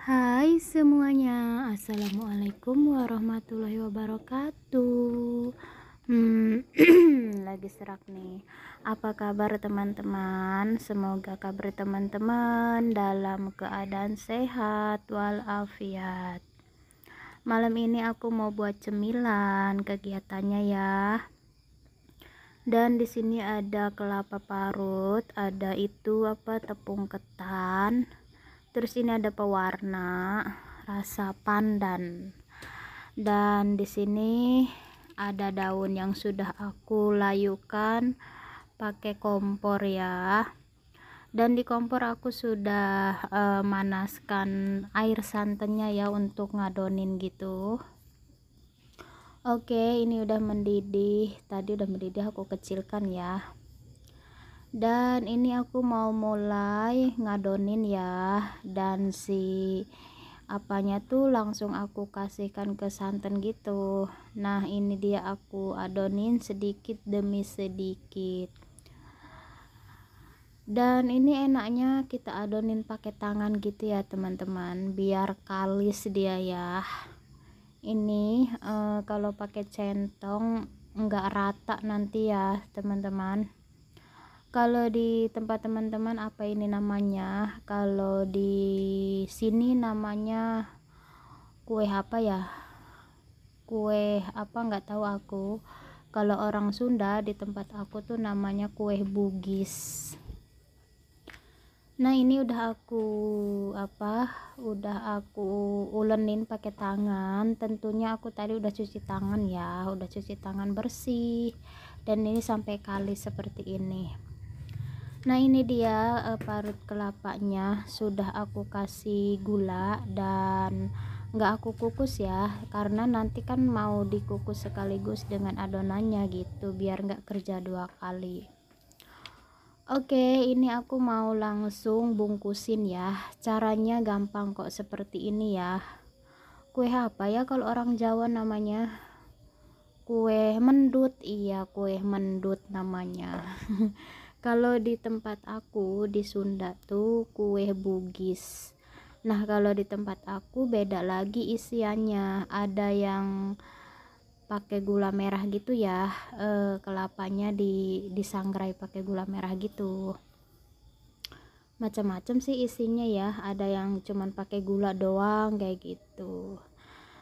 Hai semuanya, assalamualaikum warahmatullahi wabarakatuh. Hmm, lagi serak nih. Apa kabar teman-teman? Semoga kabar teman-teman dalam keadaan sehat walafiat. Malam ini aku mau buat cemilan kegiatannya ya. Dan di sini ada kelapa parut, ada itu apa tepung ketan terus ini ada pewarna rasa pandan dan di sini ada daun yang sudah aku layukan pakai kompor ya dan di kompor aku sudah uh, manaskan air santannya ya untuk ngadonin gitu oke ini udah mendidih tadi udah mendidih aku kecilkan ya dan ini aku mau mulai ngadonin ya dan si apanya tuh langsung aku kasihkan ke santan gitu nah ini dia aku adonin sedikit demi sedikit dan ini enaknya kita adonin pakai tangan gitu ya teman-teman biar kalis dia ya ini e, kalau pakai centong enggak rata nanti ya teman-teman kalau di tempat teman-teman apa ini namanya kalau di sini namanya kue apa ya kue apa nggak tahu aku kalau orang Sunda di tempat aku tuh namanya kue bugis nah ini udah aku apa udah aku ulenin pakai tangan tentunya aku tadi udah cuci tangan ya udah cuci tangan bersih dan ini sampai kali seperti ini nah ini dia uh, parut kelapanya sudah aku kasih gula dan nggak aku kukus ya karena nanti kan mau dikukus sekaligus dengan adonannya gitu biar nggak kerja dua kali oke ini aku mau langsung bungkusin ya caranya gampang kok seperti ini ya kue apa ya kalau orang Jawa namanya kue mendut iya kue mendut namanya kalau di tempat aku di Sunda tuh kue bugis nah kalau di tempat aku beda lagi isiannya ada yang pakai gula merah gitu ya e, kelapanya di disangrai pakai gula merah gitu macam-macam sih isinya ya ada yang cuman pakai gula doang kayak gitu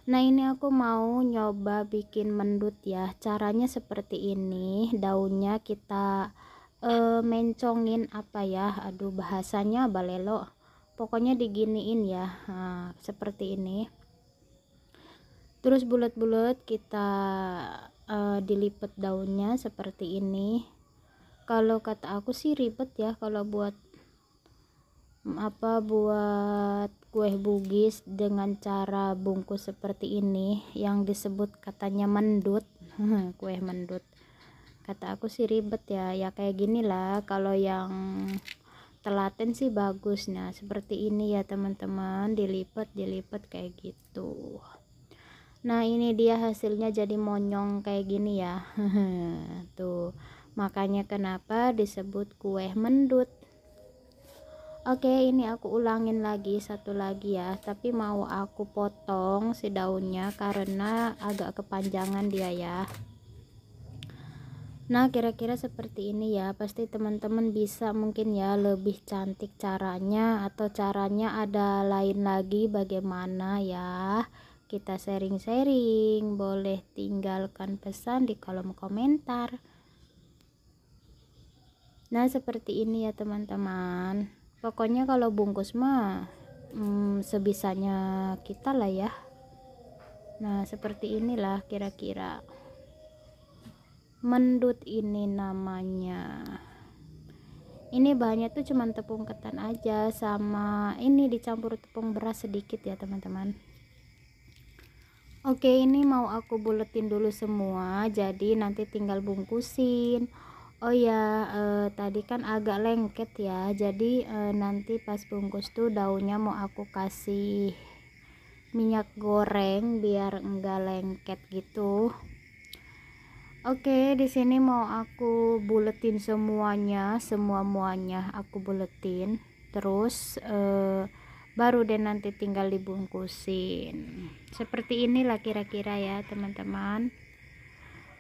Nah ini aku mau nyoba bikin mendut ya Caranya seperti ini Daunnya kita e, mencongin apa ya aduh bahasanya balelo pokoknya diginiin ya nah, seperti ini terus bulat-bulat kita e, eh, dilipat daunnya seperti ini kalau kata aku sih ribet ya kalau buat apa buat kue bugis dengan cara bungkus seperti ini yang disebut katanya mendut kue mendut kata aku sih ribet ya ya kayak gini lah kalau yang telaten sih bagus nah seperti ini ya teman-teman dilipat dilipat kayak gitu nah ini dia hasilnya jadi monyong kayak gini ya tuh makanya kenapa disebut kue mendut oke ini aku ulangin lagi satu lagi ya tapi mau aku potong si daunnya karena agak kepanjangan dia ya Nah, kira-kira seperti ini ya. Pasti teman-teman bisa mungkin ya lebih cantik caranya atau caranya ada lain lagi bagaimana ya. Kita sharing-sharing, boleh tinggalkan pesan di kolom komentar. Nah, seperti ini ya teman-teman. Pokoknya kalau bungkus mah hmm, sebisanya kita lah ya. Nah, seperti inilah kira-kira mendut ini namanya ini bahannya tuh cuman tepung ketan aja sama ini dicampur tepung beras sedikit ya teman-teman oke ini mau aku buletin dulu semua jadi nanti tinggal bungkusin oh ya eh, tadi kan agak lengket ya jadi eh, nanti pas bungkus tuh daunnya mau aku kasih minyak goreng biar enggak lengket gitu Oke, di sini mau aku buletin semuanya, semua muanya aku buletin. Terus eh, baru deh nanti tinggal dibungkusin. Seperti inilah kira-kira ya, teman-teman.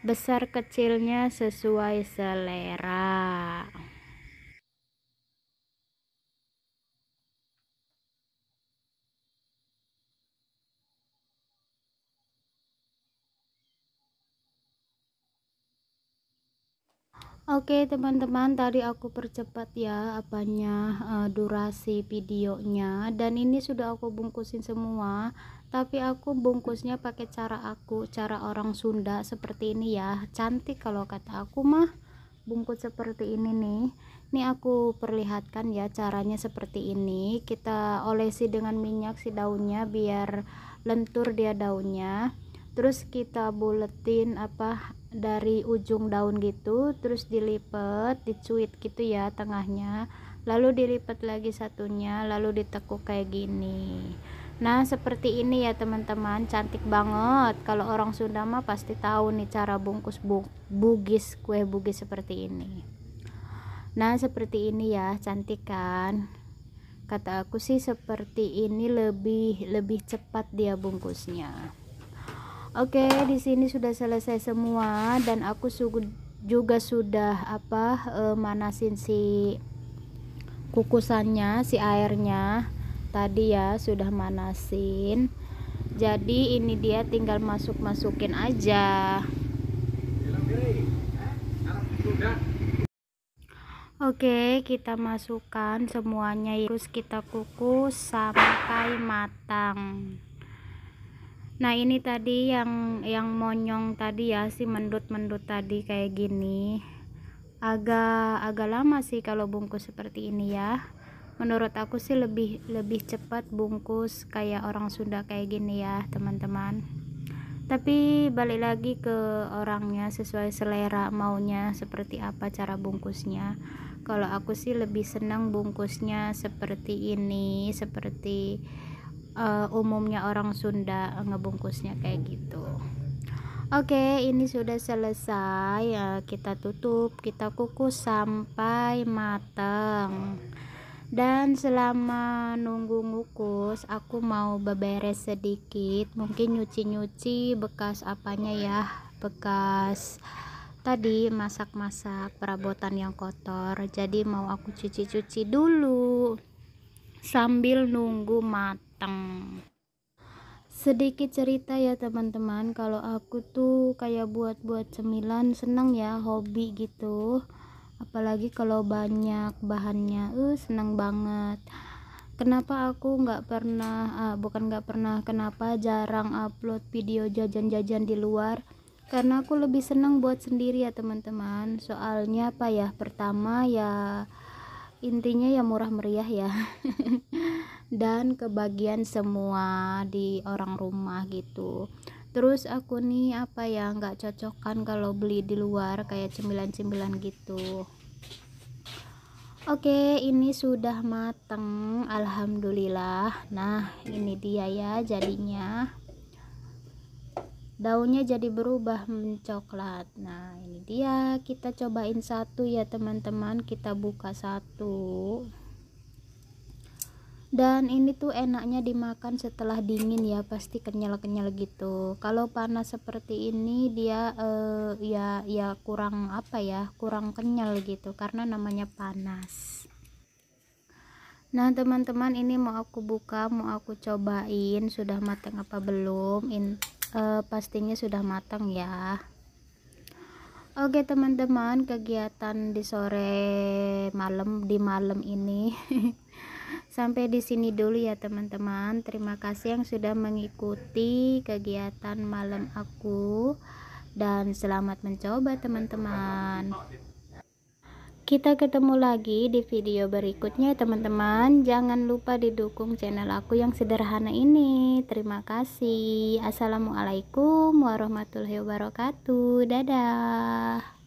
Besar kecilnya sesuai selera. Oke teman-teman tadi aku percepat ya apanya uh, durasi videonya dan ini sudah aku bungkusin semua tapi aku bungkusnya pakai cara aku cara orang Sunda seperti ini ya cantik kalau kata aku mah bungkus seperti ini nih ini aku perlihatkan ya caranya seperti ini kita olesi dengan minyak si daunnya biar lentur dia daunnya terus kita buletin apa dari ujung daun gitu terus dilipet, dicuit gitu ya tengahnya lalu dilipat lagi satunya lalu ditekuk kayak gini nah seperti ini ya teman-teman cantik banget kalau orang Sunda mah pasti tahu nih cara bungkus bu bugis kue bugis seperti ini nah seperti ini ya cantik kan kata aku sih seperti ini lebih lebih cepat dia bungkusnya Oke, di sini sudah selesai semua dan aku juga sudah apa eh, manasin si kukusannya, si airnya tadi ya sudah manasin. Jadi ini dia tinggal masuk-masukin aja. Oke, kita masukkan semuanya terus kita kukus sampai matang nah ini tadi yang yang monyong tadi ya si mendut-mendut tadi kayak gini agak agak lama sih kalau bungkus seperti ini ya menurut aku sih lebih lebih cepat bungkus kayak orang Sunda kayak gini ya teman-teman tapi balik lagi ke orangnya sesuai selera maunya seperti apa cara bungkusnya kalau aku sih lebih senang bungkusnya seperti ini seperti uh, umumnya orang Sunda ngebungkusnya kayak gitu Oke okay, ini sudah selesai ya, kita tutup kita kukus sampai matang dan selama nunggu ngukus aku mau beberes sedikit mungkin nyuci-nyuci bekas apanya ya bekas tadi masak-masak perabotan yang kotor jadi mau aku cuci-cuci dulu sambil nunggu matang matang sedikit cerita ya teman-teman kalau aku tuh kayak buat-buat cemilan seneng ya hobi gitu apalagi kalau banyak bahannya uh, eh, senang banget kenapa aku nggak pernah uh, bukan nggak pernah kenapa jarang upload video jajan-jajan di luar karena aku lebih seneng buat sendiri ya teman-teman soalnya apa ya pertama ya intinya ya murah meriah ya dan kebagian semua di orang rumah gitu terus aku nih apa ya nggak kan kalau beli di luar kayak cemilan-cemilan gitu Oke, ini sudah mateng, alhamdulillah. Nah, ini dia ya jadinya daunnya jadi berubah mencoklat nah ini dia kita cobain satu ya teman-teman kita buka satu dan ini tuh enaknya dimakan setelah dingin ya pasti kenyal-kenyal gitu kalau panas seperti ini dia eh, ya ya kurang apa ya kurang kenyal gitu karena namanya panas nah teman-teman ini mau aku buka mau aku cobain sudah matang apa belum ini uh, pastinya sudah matang ya Oke teman-teman kegiatan di sore malam di malam ini sampai di sini dulu ya teman-teman terima kasih yang sudah mengikuti kegiatan malam aku dan selamat mencoba teman-teman kita ketemu lagi di video berikutnya teman-teman. Jangan lupa didukung channel aku yang sederhana ini. Terima kasih. Assalamualaikum warahmatullahi wabarakatuh. Dadah.